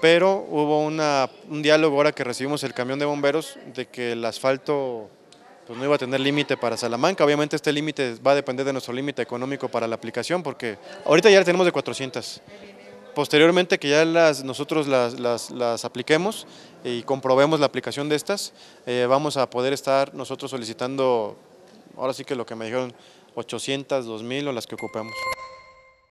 pero hubo un diálogo ahora que recibimos el camión de bomberos de que el asfalto pues, no iba a tener límite para Salamanca. Obviamente este límite va a depender de nuestro límite económico para la aplicación, porque ahorita ya tenemos de 400. Posteriormente que ya nosotros las, apliquemos y comprobemos la aplicación de estas, eh, vamos a poder estar nosotros solicitando, ahora sí que lo que me dijeron, 800, 2000 o las que ocupemos.